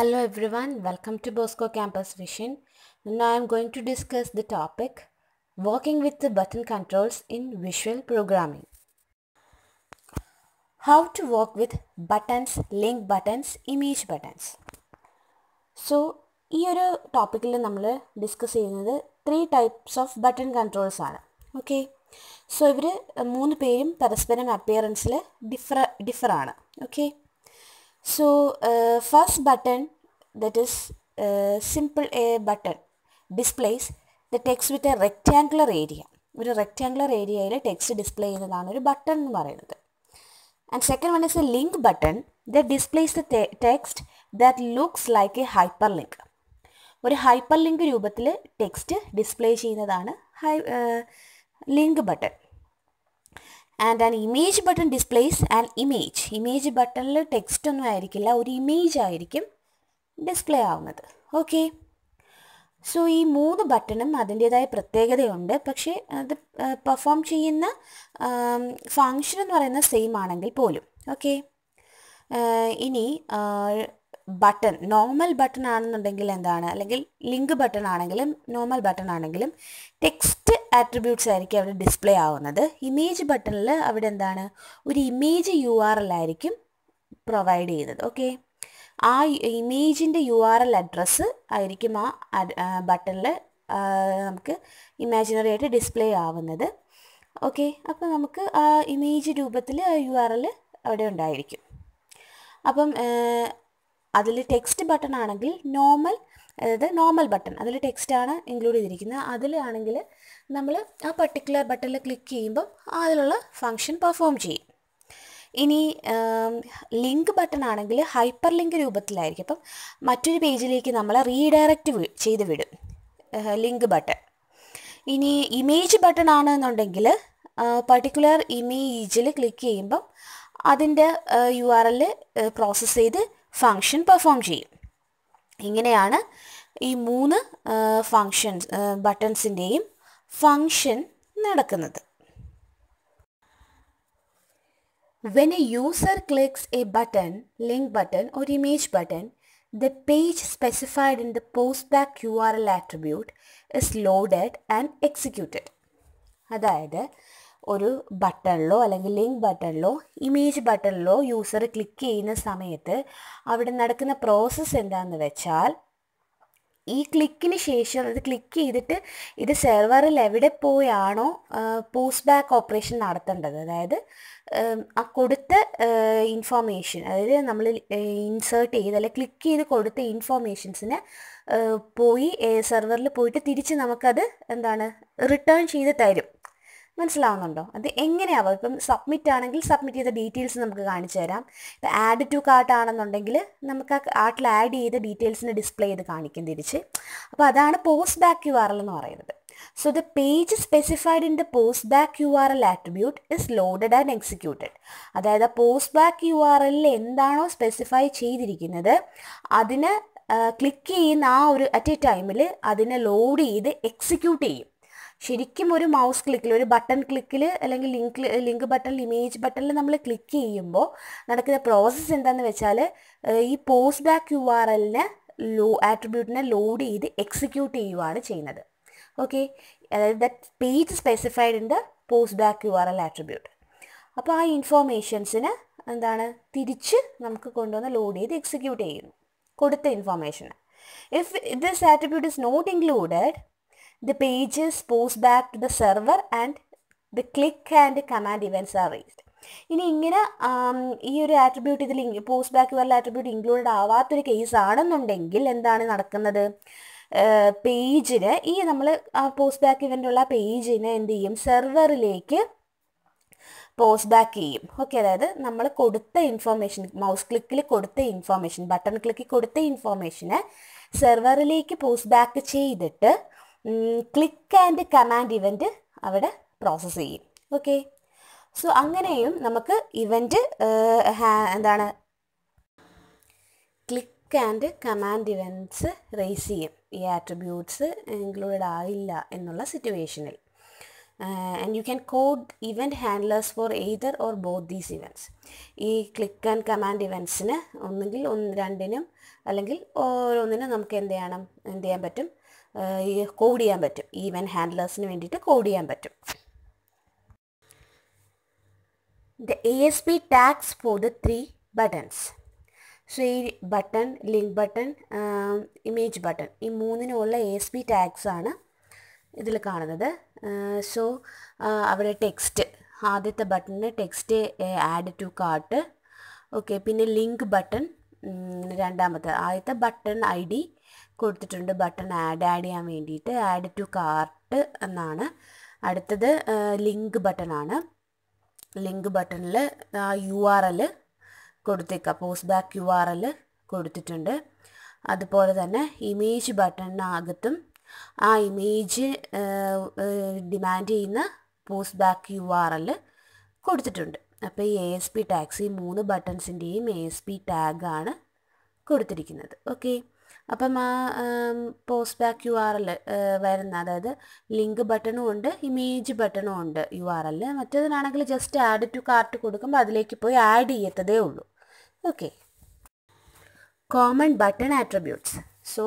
Hello everyone, welcome to Bosco Campus Vision. Now I am going to discuss the topic Working with the button controls in visual programming. How to work with buttons, link buttons, image buttons. So ഈ ഒരു ടോപ്പിക്കിൽ discuss three types of button controls. Button controls ആണ് okay so ഇവർ മൂന്ന് പേരും പരസ്പരം അപ്പിയറൻസിൽ differ ഡിഫറാണ് okay so first button that is uh, simple a button displays the text with a rectangular area ഒരു റെക്റ്റാങ്കുലർ ഏരിയയിൽ ടെക്സ്റ്റ് ഡിസ്പ്ലേ ചെയ്യുന്നതാണ് ഒരു ബട്ടൺ എന്ന് പറയുന്നത് and second one is a link button the displays the text that looks like a hyperlink ഒരു hyperlink രൂപത്തിൽ text display ചെയ്യുന്നതാണ് ഹൈ link button and an image button displays an image image ബട്ടണിൽ text ഒന്നും ആയിരിക്കില്ല ഒരു image ആയിരിക്കും display ആവുന്നത് ഓക്കെ സോ ഈ മൂന്ന് ബട്ടണും അതിൻ്റേതായ പ്രത്യേകതയുണ്ട് പക്ഷേ അത് പെർഫോം ചെയ്യുന്ന ഫങ്ഷൻ എന്ന് പറയുന്നത് സെയിം ആണെങ്കിൽ പോലും ഓക്കെ ഇനി ബട്ടൺ നോർമൽ ബട്ടൺ ആണെന്നുണ്ടെങ്കിൽ എന്താണ് അല്ലെങ്കിൽ ലിങ്ക് ബട്ടൺ ആണെങ്കിലും നോർമൽ ബട്ടൺ ആണെങ്കിലും ടെക്സ്റ്റ് ആട്രിബ്യൂട്ട്സ് ആയിരിക്കും അവിടെ ഡിസ്പ്ലേ ആവുന്നത് ഇമേജ് ബട്ടണിൽ അവിടെ എന്താണ് ഒരു ഇമേജ് യു ആർ ആയിരിക്കും പ്രൊവൈഡ് ചെയ്യുന്നത് ഓക്കെ ആ ഇമേജിൻ്റെ യു ആർ എൽ അഡ്രസ്സ് ആയിരിക്കും ആ ബട്ടണിൽ നമുക്ക് ഇമാജിനറി ആയിട്ട് ഡിസ്പ്ലേ ആവുന്നത് ഓക്കെ അപ്പോൾ നമുക്ക് ആ ഇമേജ് രൂപത്തിൽ ആ യു ആർ എൽ അവിടെ ഉണ്ടായിരിക്കും അപ്പം അതിൽ ടെക്സ്റ്റ് ബട്ടൺ ആണെങ്കിൽ നോർമൽ അതായത് നോർമൽ ബട്ടൺ അതിൽ ടെക്സ്റ്റാണ് ഇൻക്ലൂഡ് ചെയ്തിരിക്കുന്നത് അതിലാണെങ്കിൽ നമ്മൾ ആ പർട്ടിക്കുലർ ബട്ടണിൽ ക്ലിക്ക് ചെയ്യുമ്പം അതിലുള്ള ഫങ്ഷൻ പെർഫോം ചെയ്യും ഇനി ലിങ്ക് ബട്ടൺ ആണെങ്കിൽ ഹൈപ്പർ ലിങ്ക് രൂപത്തിലായിരിക്കും അപ്പം മറ്റൊരു പേജിലേക്ക് നമ്മൾ റീഡയറക്റ്റ് ചെയ്ത് വിടും ലിങ്ക് ബട്ടൺ ഇനി ഇമേജ് ബട്ടൺ ആണെന്നുണ്ടെങ്കിൽ പർട്ടിക്കുലർ ഇമേജിൽ ക്ലിക്ക് ചെയ്യുമ്പം അതിൻ്റെ യു ആർ എൽ പ്രോസസ്സ് ചെയ്ത് ഫങ്ഷൻ പെർഫോം ചെയ്യും ഇങ്ങനെയാണ് ഈ മൂന്ന് ഫങ്ഷൻസ് ബട്ടൺസിൻ്റെയും ഫങ്ഷൻ നടക്കുന്നത് When a user clicks a button, link button or image button, the page specified in the postback URL attribute is loaded and executed. അതായത് ഒരു ബട്ടണിലോ അല്ലെങ്കിൽ ലിങ്ക് ബട്ടണിലോ ഇമേജ് ബട്ടണിലോ യൂസർ ക്ലിക്ക് ചെയ്യുന്ന സമയത്ത് അവിടെ നടക്കുന്ന പ്രോസസ്സ് എന്താണെന്ന് വെച്ചാൽ ഈ ക്ലിക്കിന് ശേഷം അത് ക്ലിക്ക് ചെയ്തിട്ട് ഇത് സെർവറിൽ എവിടെ പോയാണോ പോസ്റ്റ് ബാക്ക് ഓപ്പറേഷൻ നടത്തേണ്ടത് അതായത് ആ കൊടുത്ത ഇൻഫോർമേഷൻ അതായത് നമ്മൾ ഇൻസേർട്ട് ചെയ്ത് അല്ലെങ്കിൽ ക്ലിക്ക് ചെയ്ത് കൊടുത്ത ഇൻഫോർമേഷൻസിന് പോയി സെർവറിൽ പോയിട്ട് തിരിച്ച് നമുക്കത് എന്താണ് റിട്ടേൺ ചെയ്ത് തരും മനസ്സിലാവുന്നുണ്ടോ അത് എങ്ങനെയാവും ഇപ്പം സബ്മിറ്റ് ആണെങ്കിൽ സബ്മിറ്റ് ചെയ്ത ഡീറ്റെയിൽസ് നമുക്ക് കാണിച്ചു തരാം ഇപ്പം ആഡ് ടു കാർട്ട് ആണെന്നുണ്ടെങ്കിൽ നമുക്ക് ആ കാർട്ടിൽ ആഡ് ചെയ്ത ഡീറ്റെയിൽസിന് ഡിസ്പ്ലേ ചെയ്ത് കാണിക്കും തിരിച്ച് അപ്പോൾ അതാണ് post back U R L എന്ന് പറയുന്നത് so specified in the post back U R L attribute is loaded and executed അതായത് പോസ്റ്റ് ആർ എല്ലിൽ എന്താണോ സ്പെസിഫൈ ചെയ്തിരിക്കുന്നത് അതിന് ക്ലിക്ക് ചെയ്യുന്ന ആ ഒരു അറ്റ് എ ടൈമിൽ അതിനെ ലോഡ് ചെയ്ത് എക്സിക്യൂട്ട് ചെയ്യും ശരിക്കും ഒരു മൗസ് ക്ലിക്കിൽ ഒരു ബട്ടൺ ക്ലിക്കിൽ അല്ലെങ്കിൽ ലിങ്ക് ലിങ്ക് ബട്ടണിൽ ഇമേജ് ബട്ടണിൽ നമ്മൾ ക്ലിക്ക് ചെയ്യുമ്പോൾ നടക്കുന്ന പ്രോസസ്സ് എന്താണെന്ന് വെച്ചാൽ ഈ പോസ്റ്റ് ബാക്ക് യു ആർ എല്ലിന് ലോ ആട്രിബ്യൂട്ടിനെ ലോഡ് ചെയ്ത് എക്സിക്യൂട്ട് ചെയ്യുവാണ് ചെയ്യുന്നത് ഓക്കെ അതായത് that page specified in the post back U R L attribute അപ്പോൾ ആ ഇൻഫോർമേഷൻസിന് എന്താണ് തിരിച്ച് നമുക്ക് കൊണ്ടുവന്ന് ലോഡ് ചെയ്ത് എക്സിക്യൂട്ട് ചെയ്യുന്നു കൊടുത്ത ഇൻഫോർമേഷന് if this attribute is not included The pages post back to the server and the click and command events are raised. ഇനി ഇങ്ങനെ ഈ ഒരു ആട്രിബ്യൂട്ട് ഇതിൽ പോസ്റ്റ് ബാക്ക് വല്ല ആട്രിബ്യൂട്ട് ഇൻക്ലൂഡ് ആവാത്തൊരു കേസ് ആണെന്നുണ്ടെങ്കിൽ എന്താണ് നടക്കുന്നത് പേജിന് ഈ നമ്മൾ പോസ്റ്റ് ബാക്ക് ഇവൻ്റുള്ള പേജിന് എന്ത് ചെയ്യും സെർവറിലേക്ക് പോസ്റ്റ് ബാക്ക് ചെയ്യും ഓക്കെ അതായത് നമ്മൾ കൊടുത്ത ഇൻഫോർമേഷൻ മൗസ് ക്ലിക്കിൽ കൊടുത്ത ഇൻഫോർമേഷൻ ബട്ടൺ ക്ലിക്കിൽ കൊടുത്ത ഇൻഫോർമേഷന് സെർവറിലേക്ക് പോസ്റ്റ് ബാക്ക് ചെയ്തിട്ട് ക്ലിക്ക് ആൻഡ് കമാൻഡ് ഇവൻറ്റ് അവിടെ പ്രോസസ്സ് ചെയ്യും ഓക്കെ സോ അങ്ങനെയും നമുക്ക് ഇവൻറ്റ് എന്താണ് click and command events raise ചെയ്യും ഈ ആട്രിബ്യൂട്ട്സ് ഇൻക്ലൂഡഡ് ആയില്ല എന്നുള്ള സിറ്റുവേഷനിൽ and you can code event handlers for either or both these events ഈ ക്ലിക്ക് ആൻഡ് കമാൻഡ് ഇവൻറ്റ്സിന് ഒന്നുകിൽ ഒന്ന് രണ്ടിനും അല്ലെങ്കിൽ ഓരോന്നിനും നമുക്ക് എന്ത് ചെയ്യണം എന്ത് ചെയ്യാൻ പറ്റും ഈ കോഡ് ചെയ്യാൻ പറ്റും ഈവൻ ഹാൻഡ്ലേഴ്സിന് വേണ്ടിയിട്ട് കോഡ് ചെയ്യാൻ പറ്റും the A S P tags for the three buttons so ഈ button link button image button ഈ മൂന്നിനുമുള്ള എ എസ് പി ടാക്സ് ആണ് ഇതിൽ കാണുന്നത് സോ അവിടെ ടെക്സ്റ്റ് ആദ്യത്തെ ബട്ടണിന് text add to cart okay പിന്നെ ലിങ്ക് ബട്ടൺ രണ്ടാമത്തെ ആദ്യത്തെ ബട്ടൺ ഐ ഡി കൊടുത്തിട്ടുണ്ട് ബട്ടൺ ആഡ് ആഡ് ചെയ്യാൻ വേണ്ടിയിട്ട് ആഡ് ടു കാർട്ട് എന്നാണ് അടുത്തത് ലിങ്ക് ബട്ടണാണ് ലിങ്ക് ബട്ടണിൽ യു ആർ എൽ കൊടുത്തേക്കുക post back U R L കൊടുത്തിട്ടുണ്ട് അതുപോലെ തന്നെ ഇമേജ് ബട്ടണിനകത്തും ആ ഇമേജ് ഡിമാൻഡ് ചെയ്യുന്ന post back U R L കൊടുത്തിട്ടുണ്ട് അപ്പോൾ ഈ എ എസ് പി ടാക്സ് ഈ മൂന്ന് ബട്ടൺസിൻ്റെയും എ എസ് പി ടാഗാണ് കൊടുത്തിരിക്കുന്നത് ഓക്കെ അപ്പം ആ post back U R L വരുന്ന അതായത് ലിങ്ക് ബട്ടണും ഉണ്ട് ഇമേജ് ബട്ടണും ഉണ്ട് യു ആർ എൽ മറ്റേതിനാണെങ്കിൽ ജസ്റ്റ് ആഡ് ടു കാർട്ട് കൊടുക്കുമ്പോൾ അതിലേക്ക് പോയി ആഡ് ചെയ്യത്തതേ ഉള്ളൂ okay common button attributes so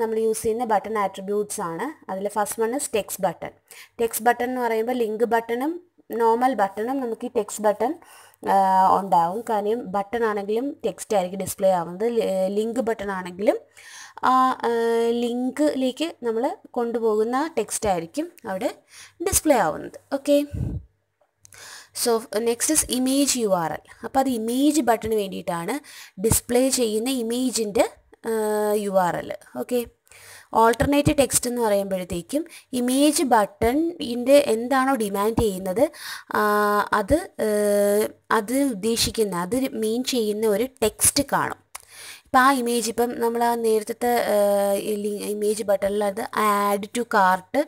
നമ്മൾ യൂസ് ചെയ്യുന്ന ബട്ടൺ ആട്രിബ്യൂട്ട്സ് ആണ് അതിൽ first one is text button text button എന്ന് പറയുമ്പോൾ ലിങ്ക് ബട്ടണും നോർമൽ ബട്ടണും നമുക്ക് ഈ ടെക്സ്റ്റ് ബട്ടൺ ഉണ്ടാവും കാര്യം ബട്ടൺ ആണെങ്കിലും ടെക്സ്റ്റ് ആയിരിക്കും ഡിസ്പ്ലേ ആവുന്നത് ലിങ്ക് ബട്ടൺ ആണെങ്കിലും ആ ലിങ്കിലേക്ക് നമ്മൾ കൊണ്ടുപോകുന്ന ടെക്സ്റ്റ് ആയിരിക്കും അവിടെ ഡിസ്പ്ലേ ആവുന്നത് okay so next is image U R L അപ്പോൾ അത് ഇമേജ് ബട്ടണ് വേണ്ടിയിട്ടാണ് ഡിസ്പ്ലേ ചെയ്യുന്ന ഇമേജിൻ്റെ U R L okay alternate text എന്ന് പറയുമ്പോഴത്തേക്കും ഇമേജ് ബട്ടണിൻ്റെ എന്താണോ ഡിമാൻഡ് ചെയ്യുന്നത് അത് അത് ഉദ്ദേശിക്കുന്ന അത് മീൻ ചെയ്യുന്ന ഒരു ടെക്സ്റ്റ് കാണും ഇപ്പം ആ ഇമേജ് ഇപ്പം നമ്മൾ ആ നേരത്തെ ഇമേജ് ബട്ടണിൽ അത് ആഡ് ടു കാർട്ട്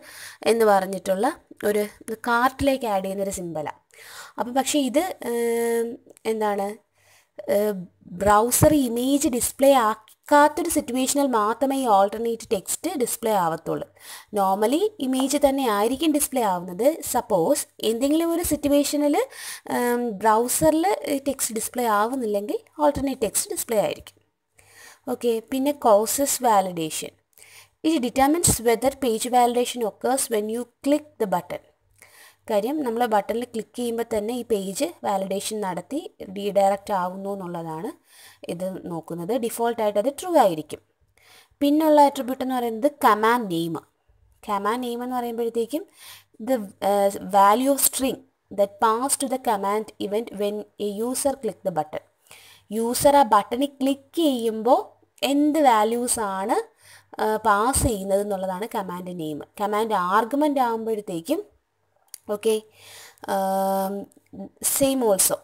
എന്ന് പറഞ്ഞിട്ടുള്ള ഒരു കാർട്ടിലേക്ക് ആഡ് ചെയ്യുന്നൊരു സിമ്പലാണ് അപ്പം പക്ഷേ ഇത് എന്താണ് ബ്രൗസർ ഇമേജ് ഡിസ്പ്ലേ ആക്കി കാത്തൊരു സിറ്റുവേഷനിൽ മാത്രമേ ഈ ഓൾട്ടർനേറ്റ് ടെക്സ്റ്റ് ഡിസ്പ്ലേ ആവത്തുള്ളൂ നോർമലി ഇമേജ് തന്നെ ആയിരിക്കും ഡിസ്പ്ലേ ആവുന്നത് സപ്പോസ് എന്തെങ്കിലും ഒരു സിറ്റുവേഷനിൽ ബ്രൗസറിൽ ടെക്സ്റ്റ് ഡിസ്പ്ലേ ആവുന്നില്ലെങ്കിൽ ഓൾട്ടർനേറ്റ് ടെക്സ്റ്റ് ഡിസ്പ്ലേ ആയിരിക്കും ഓക്കെ പിന്നെ causes validation it determines whether page validation occurs when you click the button കാര്യം നമ്മൾ ബട്ടണിൽ ക്ലിക്ക് ചെയ്യുമ്പോൾ തന്നെ ഈ പേജ് വാലിഡേഷൻ നടത്തി റീഡയറക്റ്റ് ആവുന്നു എന്നുള്ളതാണ് ഇത് നോക്കുന്നത് ഡിഫോൾട്ടായിട്ട് അത് ട്രൂ ആയിരിക്കും പിന്നുള്ള ആട്രിബ്യൂട്ട് എന്ന് പറയുന്നത് കമാൻഡ് നെയിം കമാൻഡ് നെയിം എന്ന് പറയുമ്പോഴത്തേക്കും the value of string that pass to the command event when a user click the button user ആ ബട്ടണിൽ ക്ലിക്ക് ചെയ്യുമ്പോൾ എന്ത് വാല്യൂസ് ആണ് പാസ് ചെയ്യുന്നത് എന്നുള്ളതാണ് കമാൻഡ് നെയിം കമാൻഡ് ആർഗ്യുമെൻ്റ് ആകുമ്പോഴത്തേക്കും ഓക്കെ സെയിം ഓൾസോ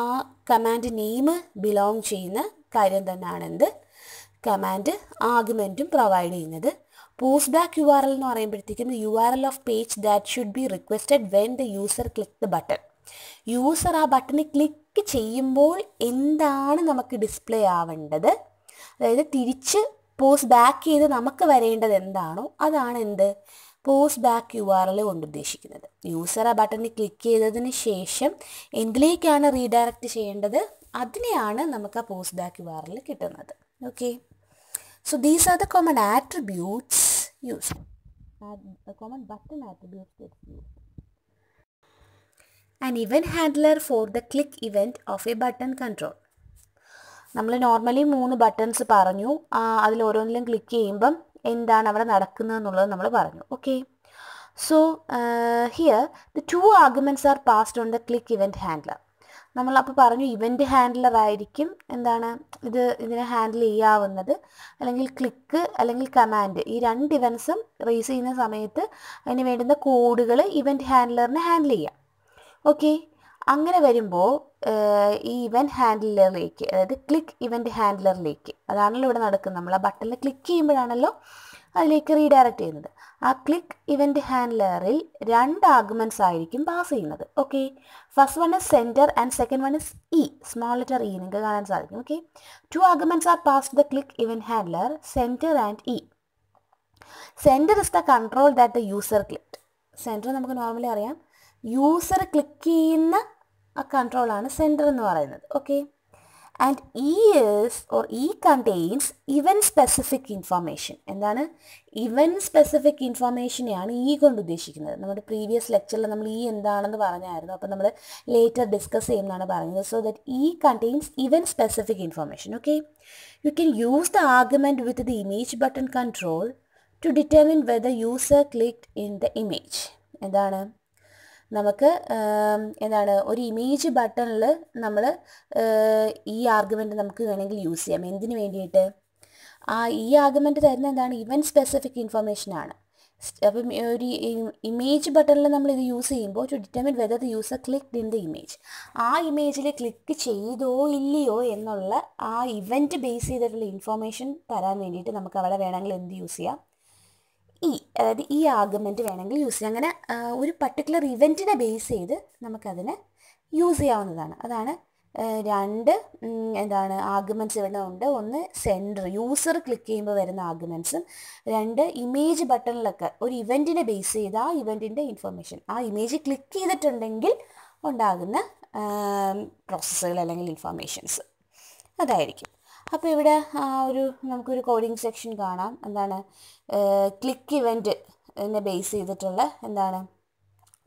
ആ കമാൻഡ് നെയിം ബിലോങ് ചെയ്യുന്ന കാര്യം തന്നെയാണ് എന്ത് കമാൻഡ് ആർഗ്യുമെൻറ്റും പ്രൊവൈഡ് ചെയ്യുന്നത് post back U R L എന്ന് പറയുമ്പോഴത്തേക്കും U R L of page that should be requested when the user click the button user ആ ബട്ടണിൽ ക്ലിക്ക് ചെയ്യുമ്പോൾ എന്താണ് നമുക്ക് ഡിസ്പ്ലേ ആവേണ്ടത് അതായത് തിരിച്ച് പോസ്റ്റ് ബാക്ക് ചെയ്ത് നമുക്ക് വരേണ്ടത് എന്താണോ അതാണ് എന്ത് post back U R L കൊണ്ട് ഉദ്ദേശിക്കുന്നത് യൂസർ ആ ബട്ടണിൽ ക്ലിക്ക് ചെയ്തതിന് ശേഷം എന്തിലേക്കാണ് റീഡയറക്റ്റ് ചെയ്യേണ്ടത് അതിനെയാണ് നമുക്ക് ആ post back U R L കിട്ടുന്നത് okay so these are the common attributes use common button attributes and an event handler for the click event of a button control നമ്മൾ നോർമലി മൂന്ന് buttons പറഞ്ഞു അതിൽ ഓരോന്നിലും ക്ലിക്ക് ചെയ്യുമ്പം എന്താണ് അവിടെ നടക്കുന്നത് എന്നുള്ളത് നമ്മൾ പറഞ്ഞു okay so here the two arguments are passed on the click event handler നമ്മൾ അപ്പോൾ പറഞ്ഞു ഇവൻറ്റ് ഹാൻഡ്ലർ ആയിരിക്കും എന്താണ് ഇത് ഇതിനെ ഹാൻഡിൽ ചെയ്യാവുന്നത് അല്ലെങ്കിൽ ക്ലിക്ക് അല്ലെങ്കിൽ കമാൻഡ് ഈ രണ്ട് ഇവൻസും റേസ് ചെയ്യുന്ന സമയത്ത് അതിന് വേണ്ടുന്ന കോഡുകൾ ഇവൻറ്റ് ഹാൻഡ്ലറിന് ഹാൻഡിൽ ചെയ്യാം ഓക്കെ അങ്ങനെ വരുമ്പോൾ ഈ ഇവൻറ്റ് ഹാൻഡിലറിലേക്ക് അതായത് ക്ലിക്ക് ഇവന്റ് ഹാൻഡിലറിലേക്ക് അതാണല്ലോ ഇവിടെ നടക്കുന്നത് നമ്മൾ ആ ബട്ടണിൽ ക്ലിക്ക് ചെയ്യുമ്പോഴാണല്ലോ അതിലേക്ക് റീഡയറക്റ്റ് ചെയ്യുന്നത് ആ ക്ലിക്ക് ഇവന്റ് ഹാൻഡ്ലറിൽ രണ്ട് ആർഗ്യുമെൻറ്റ്സ് ആയിരിക്കും പാസ് ചെയ്യുന്നത് okay first one is sender and second one is E small letter E നിങ്ങൾക്ക് കാണാൻ സാധിക്കും okay two arguments are pass the click event handler sender and E sender is the control that the user click sender നമുക്ക് normally അറിയാം user click ചെയ്യുന്ന ആ കൺട്രോളാണ് sender എന്ന് പറയുന്നത് okay and E is or E contains event specific information എന്താണ് event specific ഇൻഫോർമേഷനെയാണ് ഈ കൊണ്ട് ഉദ്ദേശിക്കുന്നത് നമ്മുടെ പ്രീവിയസ് ലെക്ചറിൽ നമ്മൾ ഈ e എന്താണെന്ന് പറഞ്ഞായിരുന്നു അപ്പോൾ നമ്മൾ ലേറ്റർ ഡിസ്കസ് ചെയ്യുന്നതാണ് പറഞ്ഞത് so that E contains event specific information okay you can use the argument with the image button control to determine whether user click in the image എന്താണ് നമുക്ക് എന്താണ് ഒരു ഇമേജ് ബട്ടണിൽ നമ്മൾ ഈ ആർഗ്യുമെൻറ്റ് നമുക്ക് വേണമെങ്കിൽ യൂസ് ചെയ്യാം എന്തിനു വേണ്ടിയിട്ട് ആ ഈ ആർഗ്യുമെൻറ്റ് തരുന്ന എന്താണ് ഇവൻറ്റ് സ്പെസിഫിക് ഇൻഫർമേഷനാണ് അപ്പം ഒരു ഇമേജ് ബട്ടണിൽ നമ്മൾ ഇത് യൂസ് ചെയ്യുമ്പോൾ to determine whether the user click in the image ആ ഇമേജിൽ ക്ലിക്ക് ചെയ്തോ ഇല്ലയോ എന്നുള്ള ആ ഇവൻറ്റ് ബേസ് ചെയ്തിട്ടുള്ള ഇൻഫർമേഷൻ തരാൻ വേണ്ടിയിട്ട് നമുക്ക് അവിടെ വേണമെങ്കിൽ എന്ത് യൂസ് ചെയ്യാം ഈ അതായത് ഈ ആർഗ്യുമെൻറ്റ് വേണമെങ്കിൽ യൂസ് ചെയ്യാം അങ്ങനെ ഒരു പർട്ടിക്കുലർ ഇവൻറ്റിനെ ബേസ് ചെയ്ത് നമുക്കതിനെ യൂസ് ചെയ്യാവുന്നതാണ് അതാണ് രണ്ട് എന്താണ് ആർഗ്യുമെൻറ്റ്സ് ഇവിടെ ഉണ്ട് ഒന്ന് സെൻറ്റർ യൂസർ ക്ലിക്ക് ചെയ്യുമ്പോൾ വരുന്ന ആർഗ്യുമെൻറ്റ്സും രണ്ട് ഇമേജ് ബട്ടണിലൊക്കെ ഒരു ഇവൻറ്റിനെ ബേസ് ചെയ്ത് ആ ഇവൻറ്റിൻ്റെ ഇൻഫർമേഷൻ ആ ഇമേജ് ക്ലിക്ക് ചെയ്തിട്ടുണ്ടെങ്കിൽ ഉണ്ടാകുന്ന പ്രോസസ്സുകൾ അല്ലെങ്കിൽ ഇൻഫർമേഷൻസ് അതായിരിക്കും അപ്പോൾ ഇവിടെ ഒരു നമുക്കൊരു കോഡിംഗ് സെക്ഷൻ കാണാം എന്താണ് ക്ലിക്ക് ഇവൻറ്റ് എന്നെ ബേസ് ചെയ്തിട്ടുള്ള എന്താണ്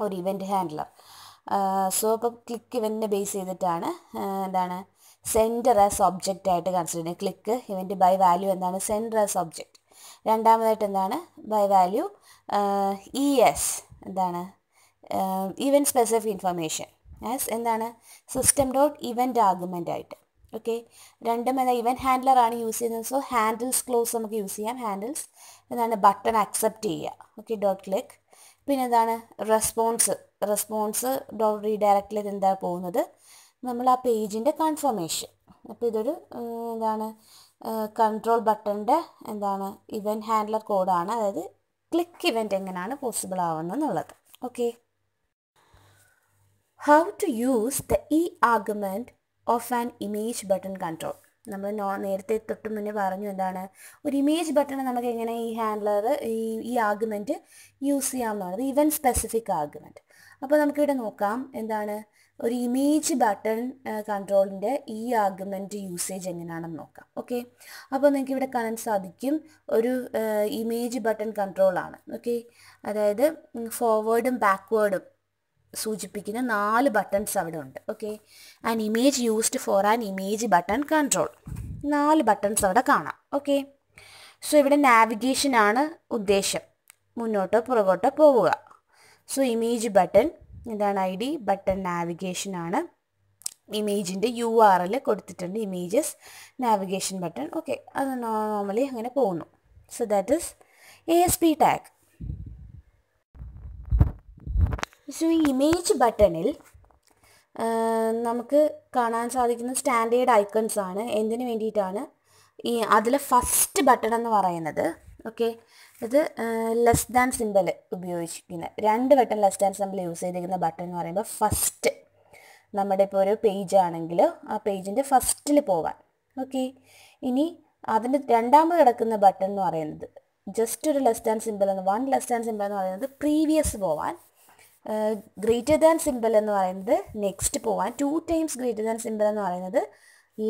ഒരു ഇവൻറ്റ് ഹാൻഡ്ലർ സോ അപ്പോൾ ക്ലിക്ക് ഇവൻറ്റിനെ ബേസ് ചെയ്തിട്ടാണ് എന്താണ് സെൻറ്റർ ആസ് ഒബ്ജക്റ്റ് ആയിട്ട് കൺസിഡർ ചെയ്യുന്നത് ക്ലിക്ക് ഇവൻറ്റ് ബൈ വാല്യൂ എന്താണ് സെൻറ്റർ ആസ് ഒബ്ജക്റ്റ് രണ്ടാമതായിട്ട് എന്താണ് ബൈ വാല്യൂ ഇ എസ് എന്താണ് ഇവൻറ്റ് സ്പെസിഫിക് ഇൻഫർമേഷൻ ആസ് എന്താണ് സിസ്റ്റം ഡോട്ട് ഇവൻറ്റ് ആർഗ്യുമെൻ്റ് ആയിട്ട് ഓക്കെ രണ്ടും ഇവൻ ഹാൻഡ്ലർ ആണ് യൂസ് ചെയ്യുന്നത് സോ ഹാൻഡിൽസ് ക്ലോസ് നമുക്ക് യൂസ് ചെയ്യാം ഹാൻഡിൽസ് എന്താണ് ബട്ടൺ അക്സെപ്റ്റ് ചെയ്യുക ഓക്കെ ഡോട്ട് ക്ലിക്ക് പിന്നെ എന്താണ് റെസ്പോൺസ് റെസ്പോൺസ് ഡോട്ട് റീഡയറക്റ്റിൽ ഇതെന്താ പോകുന്നത് നമ്മൾ ആ പേജിൻ്റെ കൺഫർമേഷൻ അപ്പോൾ ഇതൊരു എന്താണ് കൺട്രോൾ ബട്ടണിൻ്റെ എന്താണ് ഇവൻ ഹാൻഡ്ലർ കോഡാണ് അതായത് ക്ലിക്ക് ഇവൻ്റ് എങ്ങനെയാണ് പോസിബിൾ ആവുന്നതെന്നുള്ളത് okay how to use the E argument of an image button control നമ്മൾ നോ നേരത്തെ തൊട്ട് മുന്നേ പറഞ്ഞു എന്താണ് ഒരു ഇമേജ് ബട്ടൺ നമുക്ക് എങ്ങനെ ഈ ഹാൻഡ്ലർ ഈ ഈ ആർഗ്യുമെൻറ്റ് യൂസ് ചെയ്യാമെന്നുള്ളത് ഇവൻ സ്പെസിഫിക് ആർഗ്യുമെൻറ്റ് അപ്പോൾ നമുക്കിവിടെ നോക്കാം എന്താണ് ഒരു ഇമേജ് ബട്ടൺ കൺട്രോളിൻ്റെ ഈ ആർഗ്യുമെൻറ്റ് യൂസേജ് എങ്ങനെയാണെന്ന് നോക്കാം ഓക്കെ അപ്പോൾ നിങ്ങൾക്ക് ഇവിടെ കാണാൻ സാധിക്കും ഒരു ഇമേജ് ബട്ടൺ കൺട്രോളാണ് ഓക്കെ അതായത് ഫോർവേഡും ബാക്ക്വേഡും സൂചിപ്പിക്കുന്ന നാല് ബട്ടൺസ് അവിടെ ഉണ്ട് okay an image used for an image button control നാല് ബട്ടൺസ് അവിടെ കാണാം ഓക്കെ സോ ഇവിടെ ആണ് ഉദ്ദേശം മുന്നോട്ടോ പുറകോട്ടോ പോവുക സോ ഇമേജ് ബട്ടൺ എന്താണ് ഐ ഡി ബട്ടൺ ആണ് ഇമേജിൻ്റെ യു ആർ എൽ കൊടുത്തിട്ടുണ്ട് ഇമേജസ് നാവിഗേഷൻ ബട്ടൺ ഓക്കെ അത് നോർമലി അങ്ങനെ പോകുന്നു so that is A S P tag so ഈ ഇമേജ് ബട്ടണിൽ നമുക്ക് കാണാൻ സാധിക്കുന്ന സ്റ്റാൻഡേർഡ് ഐക്കൺസ് ആണ് എന്തിനു വേണ്ടിയിട്ടാണ് ഈ അതിലെ ഫസ്റ്റ് ബട്ടൺ എന്ന് പറയുന്നത് ഓക്കെ ഇത് ലെസ് ദാൻ സിമ്പിൾ ഉപയോഗിച്ചിരിക്കുന്നത് രണ്ട് button less than symbol use ചെയ്തിരിക്കുന്ന ബട്ടൺ എന്ന് പറയുമ്പോൾ ഫസ്റ്റ് നമ്മുടെ ഇപ്പോൾ ഒരു പേജ് ആണെങ്കിൽ ആ പേജിൻ്റെ ഫസ്റ്റിൽ പോകാൻ ഓക്കെ ഇനി അതിൻ്റെ രണ്ടാമത് കിടക്കുന്ന ബട്ടൺ എന്ന് പറയുന്നത് ജസ്റ്റ് ഒരു ലെസ് ദാൻ സിമ്പിൾ എന്ന് വൺ ലെസ് ദാൻ സിമ്പിൾ എന്ന് പറയുന്നത് പ്രീവിയസ് പോവാൻ ഗ്രേറ്റർ ദാൻ സിമ്പിൾ എന്ന് പറയുന്നത് നെക്സ്റ്റ് പോവാൻ two times greater than symbol എന്ന് പറയുന്നത്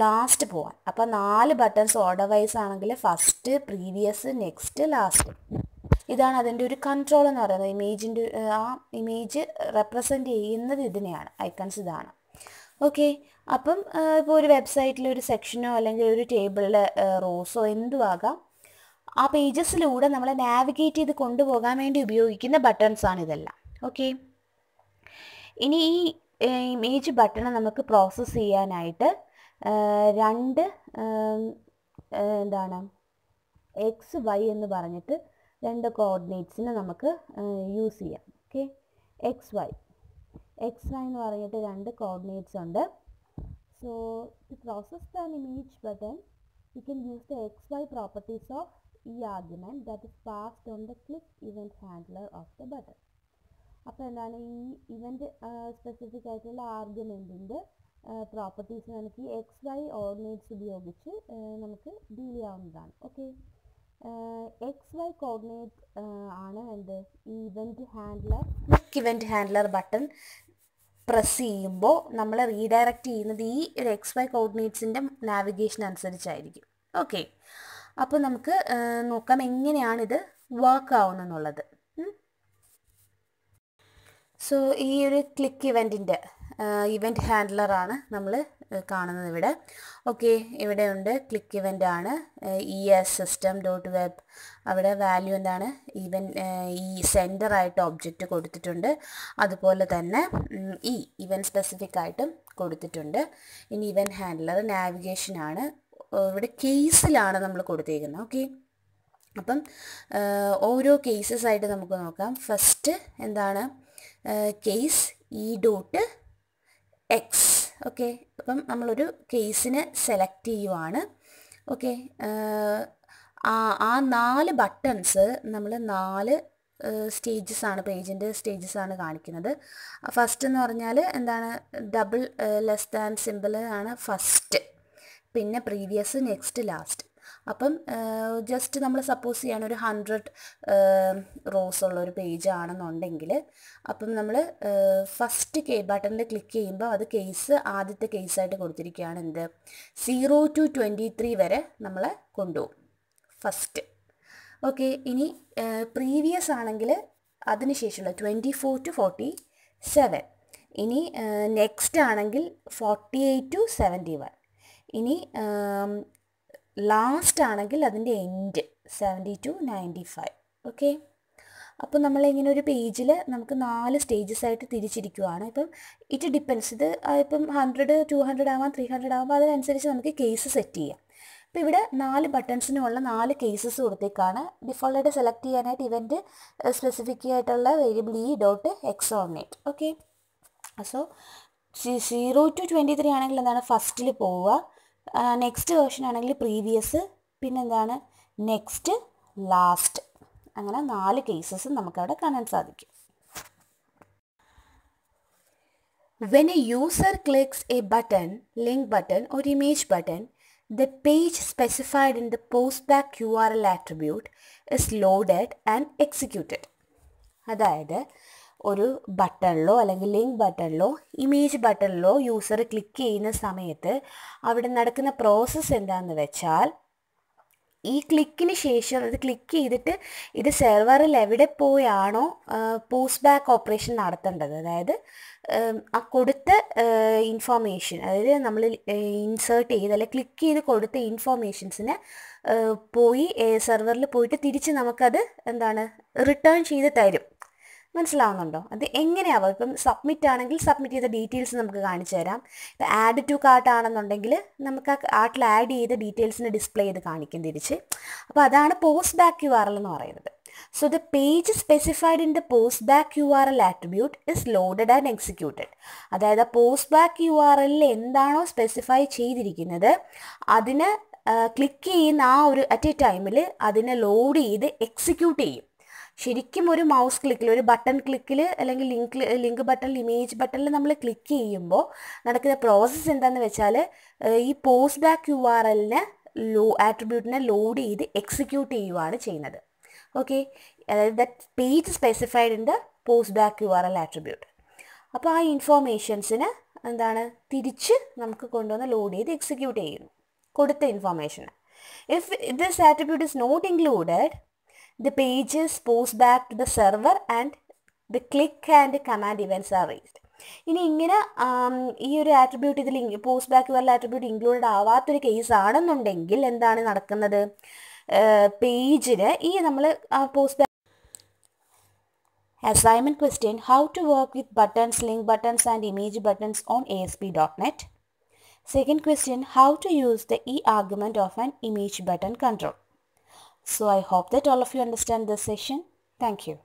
ലാസ്റ്റ് പോവാൻ അപ്പോൾ നാല് ബട്ടൺസ് ഓർഡർ വൈസ് ആണെങ്കിൽ ഫസ്റ്റ് പ്രീവിയസ് നെക്സ്റ്റ് ലാസ്റ്റ് ഇതാണ് അതിൻ്റെ ഒരു കൺട്രോൾ എന്ന് പറയുന്നത് ഇമേജിൻ്റെ ആ ഇമേജ് റെപ്രസെൻ്റ് ചെയ്യുന്നത് ഇതിനെയാണ് ഐക്കൺസ് ഇതാണ് ഓക്കെ അപ്പം ഇപ്പോൾ ഒരു വെബ്സൈറ്റിൽ ഒരു സെക്ഷനോ അല്ലെങ്കിൽ ഒരു ടേബിളിലെ റോസോ എന്തു ആകാം ആ പേജസിലൂടെ നമ്മളെ നാവിഗേറ്റ് ചെയ്ത് കൊണ്ടുപോകാൻ വേണ്ടി ഉപയോഗിക്കുന്ന ബട്ടൺസാണ് ഇതെല്ലാം ഓക്കെ ഇനി ഈ ഇമേജ് ബട്ടൺ നമുക്ക് പ്രോസസ്സ് ചെയ്യാനായിട്ട് രണ്ട് എന്താണ് എക്സ് വൈ എന്ന് പറഞ്ഞിട്ട് രണ്ട് കോർഡിനേറ്റ്സിനെ നമുക്ക് യൂസ് ചെയ്യാം okay X Y X Y എന്ന് പറഞ്ഞിട്ട് രണ്ട് കോർഡിനേറ്റ്സ് ഉണ്ട് so to process the image button you can use the X Y properties of ഈ argument that is passed on the click event handler of the button അപ്പോൾ എന്താണ് ഈ event specific ആയിട്ടുള്ള ആർഗ്യുമെൻറ്റിൻ്റെ properties നമുക്ക് ഈ എക്സ് വൈ ഓർഡിനേറ്റ്സ് ഉപയോഗിച്ച് നമുക്ക് deal ചെയ്യാവുന്നതാണ് ഓക്കെ എക്സ് വൈ കോർഡിനേറ്റ് ആണ് എന്ത് ഈ event handler click event handler button press ചെയ്യുമ്പോൾ നമ്മളെ റീഡയറക്റ്റ് ചെയ്യുന്നത് ഈ ഒരു എക്സ് വൈ കോർഡിനേറ്റ്സിൻ്റെ നാവിഗേഷൻ അനുസരിച്ചായിരിക്കും ഓക്കെ അപ്പോൾ നമുക്ക് നോക്കാം എങ്ങനെയാണിത് വർക്ക് ആവുന്നെന്നുള്ളത് സോ ഈ ഒരു ക്ലിക്ക് ഇവൻറ്റിൻ്റെ ഇവൻറ്റ് ഹാൻഡ്ലറാണ് നമ്മൾ കാണുന്നത് ഇവിടെ ഓക്കെ ഇവിടെ ഉണ്ട് ക്ലിക്ക് ഇവൻ്റ് ആണ് E S system dot web അവിടെ വാല്യൂ എന്താണ് ഇവൻ ഈ സെൻറ്ററായിട്ട് ഒബ്ജക്റ്റ് കൊടുത്തിട്ടുണ്ട് അതുപോലെ തന്നെ ഈ ഇവൻറ്റ് സ്പെസിഫിക് ആയിട്ടും കൊടുത്തിട്ടുണ്ട് ഇനി ഇവൻ ഹാൻഡ്ലർ നാവിഗേഷനാണ് ഇവിടെ കേസിലാണ് നമ്മൾ കൊടുത്തേക്കുന്നത് ഓക്കെ അപ്പം ഓരോ കേസസ് ആയിട്ട് നമുക്ക് നോക്കാം ഫസ്റ്റ് എന്താണ് case E dot X okay അപ്പം നമ്മളൊരു കേസിനെ സെലക്ട് ചെയ്യുവാണ് ഓക്കെ ആ നാല് ബട്ടൺസ് നമ്മൾ നാല് സ്റ്റേജസ് ആണ് പേജിൻ്റെ സ്റ്റേജസ് ആണ് കാണിക്കുന്നത് ഫസ്റ്റ് എന്ന് പറഞ്ഞാൽ എന്താണ് ഡബിൾ ലെസ് ദാൻ സിമ്പിൾ ആണ് ഫസ്റ്റ് പിന്നെ പ്രീവിയസ് നെക്സ്റ്റ് ലാസ്റ്റ് അപ്പം ജസ്റ്റ് നമ്മൾ സപ്പോസ് ചെയ്യാൻ ഒരു ഹൺഡ്രഡ് റോസ് ഉള്ള ഒരു പേജ് ആണെന്നുണ്ടെങ്കിൽ അപ്പം നമ്മൾ ഫസ്റ്റ് കെ ബട്ടണിൽ ക്ലിക്ക് ചെയ്യുമ്പോൾ അത് കേസ് ആദ്യത്തെ കേസായിട്ട് കൊടുത്തിരിക്കുകയാണ് എന്ത് സീറോ ടു ട്വൻറ്റി ത്രീ വരെ നമ്മൾ കൊണ്ടുപോകും ഫസ്റ്റ് ഓക്കെ ഇനി പ്രീവിയസ് ആണെങ്കിൽ അതിനുശേഷമുള്ള twenty four to forty seven ഇനി നെക്സ്റ്റ് ആണെങ്കിൽ forty eight to seventy one ഇനി ലാസ്റ്റ് ആണെങ്കിൽ അതിൻ്റെ end seventy to ninety five okay അപ്പോൾ നമ്മളിങ്ങനെ ഒരു പേജിൽ നമുക്ക് നാല് സ്റ്റേജസ് ആയിട്ട് തിരിച്ചിരിക്കുവാണ് ഇപ്പം ഇറ്റ് ഡിപ്പെൻസ് ഇത് ഇപ്പം ഹൺഡ്രഡ് ടു ഹൺഡ്രഡ് ആവാം ത്രീ ഹൺഡ്രഡ് ആവാം അതിനനുസരിച്ച് നമുക്ക് കേസ് സെറ്റ് ചെയ്യാം അപ്പോൾ ഇവിടെ നാല് ബട്ടൺസിനുള്ള നാല് കേസസ് കൊടുത്തേക്കാണ് ഡിഫോൾട്ടായിട്ട് സെലക്ട് ചെയ്യാനായിട്ട് ഇവൻറ്റ് സ്പെസിഫിക് ആയിട്ടുള്ള variable e dot exonerate okay so zero to twenty three ആണെങ്കിൽ എന്താണ് ഫസ്റ്റിൽ പോവുക നെക്സ്റ്റ് വേർഷൻ ആണെങ്കിൽ പ്രീവിയസ് പിന്നെന്താണ് നെക്സ്റ്റ് ലാസ്റ്റ് അങ്ങനെ നാല് കേസസ് നമുക്കവിടെ കാണാൻ സാധിക്കും when a user clicks a button link button ഒരു image button the page specified in the post back U R L attribute is loaded and executed അതായത് ഒരു ബട്ടണിലോ അല്ലെങ്കിൽ ലിങ്ക് ബട്ടണിലോ ഇമേജ് ബട്ടണിലോ യൂസർ ക്ലിക്ക് ചെയ്യുന്ന സമയത്ത് അവിടെ നടക്കുന്ന പ്രോസസ്സ് എന്താണെന്ന് വെച്ചാൽ ഈ ക്ലിക്കിന് ശേഷം അത് ക്ലിക്ക് ചെയ്തിട്ട് ഇത് സെർവറിൽ എവിടെ പോയാണോ പോസ്റ്റ് ബാക്ക് ഓപ്പറേഷൻ നടത്തേണ്ടത് അതായത് ആ കൊടുത്ത ഇൻഫോർമേഷൻ അതായത് നമ്മൾ ഇൻസേർട്ട് ചെയ്ത് അല്ലെങ്കിൽ ക്ലിക്ക് ചെയ്ത് കൊടുത്ത ഇൻഫോർമേഷൻസിന് പോയി സെർവറിൽ പോയിട്ട് തിരിച്ച് നമുക്കത് എന്താണ് റിട്ടേൺ ചെയ്ത് തരും മനസ്സിലാവുന്നുണ്ടോ അത് എങ്ങനെയാവും ഇപ്പം സബ്മിറ്റ് ആണെങ്കിൽ സബ്മിറ്റ് ചെയ്ത ഡീറ്റെയിൽസ് നമുക്ക് കാണിച്ചു തരാം ഇപ്പം ആഡ് ടു കാർട്ട് ആണെന്നുണ്ടെങ്കിൽ നമുക്ക് ആ കാർട്ടിൽ ആഡ് ചെയ്ത ഡീറ്റെയിൽസിന് ഡിസ്പ്ലേ ചെയ്ത് കാണിക്കും തിരിച്ച് അപ്പോൾ അതാണ് post back U R L എന്ന് പറയുന്നത് so specified in the post back U R L attribute is loaded and executed അതായത് പോസ്റ്റ് ആർ എല്ലിൽ എന്താണോ സ്പെസിഫൈ ചെയ്തിരിക്കുന്നത് അതിന് ക്ലിക്ക് ചെയ്യുന്ന ആ ഒരു അറ്റ് എ ടൈമിൽ അതിനെ ലോഡ് ചെയ്ത് എക്സിക്യൂട്ട് ചെയ്യും ശരിക്കും ഒരു മൗസ് ക്ലിക്കിൽ ഒരു ബട്ടൺ ക്ലിക്കിൽ അല്ലെങ്കിൽ ലിങ്ക് ലിങ്ക് ബട്ടണിൽ ഇമേജ് ബട്ടണിൽ നമ്മൾ ക്ലിക്ക് ചെയ്യുമ്പോൾ നടക്കുന്ന പ്രോസസ്സ് എന്താണെന്ന് വെച്ചാൽ ഈ പോസ്റ്റ് ബാക്ക് യു ആർ എല്ലിന് ലോ ആട്രിബ്യൂട്ടിനെ ലോഡ് ചെയ്ത് എക്സിക്യൂട്ട് ചെയ്യുവാണ് ചെയ്യുന്നത് ഓക്കെ അതായത് that page specified in the post back U R L attribute അപ്പോൾ ആ ഇൻഫോർമേഷൻസിന് എന്താണ് തിരിച്ച് നമുക്ക് കൊണ്ടുവന്ന് ലോഡ് ചെയ്ത് എക്സിക്യൂട്ട് ചെയ്യുന്നു കൊടുത്ത ഇൻഫോർമേഷന് if this attribute is not included The pages post back to the server and the click and command events are raised. ഇനി ഇങ്ങനെ ഈ ഒരു ആട്രിബ്യൂട്ട് ഇതിൽ പോസ്റ്റ് ബാക്ക് വല്ല ആട്രിബ്യൂട്ട് ഇൻക്ലൂഡ് ആവാത്തൊരു കേസ് ആണെന്നുണ്ടെങ്കിൽ എന്താണ് നടക്കുന്നത് പേജിന് ഈ നമ്മൾ post back assignment question how to work with buttons link buttons and image buttons on A S P dot net second question how to use the e argument of an image button control So I hope that all of you understand this session. Thank you.